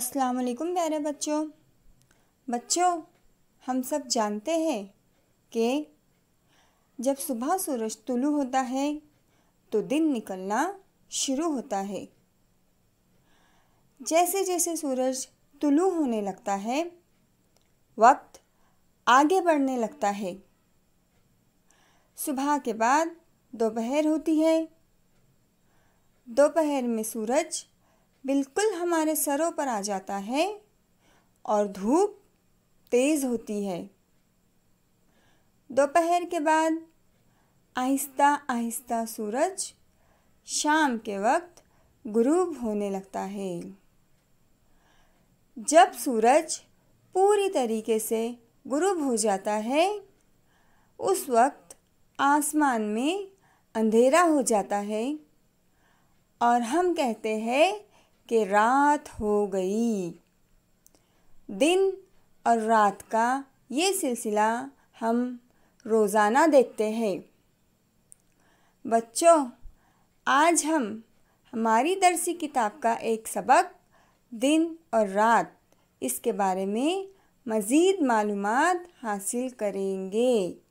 अस्सलाम वालेकुम प्यारे बच्चों बच्चों हम सब जानते हैं कि जब सुबह सूरज तुलु होता है तो दिन निकलना शुरू होता है जैसे जैसे सूरज तुलु होने लगता है वक्त आगे बढ़ने लगता है सुबह के बाद दोपहर होती है दोपहर में सूरज बिल्कुल हमारे सरों पर आ जाता है और धूप तेज़ होती है दोपहर के बाद आहिस्ता आहिस्ता सूरज शाम के वक्त गुरूब होने लगता है जब सूरज पूरी तरीके से गुरूब हो जाता है उस वक्त आसमान में अंधेरा हो जाता है और हम कहते हैं कि रात हो गई दिन और रात का ये सिलसिला हम रोज़ाना देखते हैं बच्चों आज हम हमारी दरसी किताब का एक सबक दिन और रात इसके बारे में मज़ीद मालूम हासिल करेंगे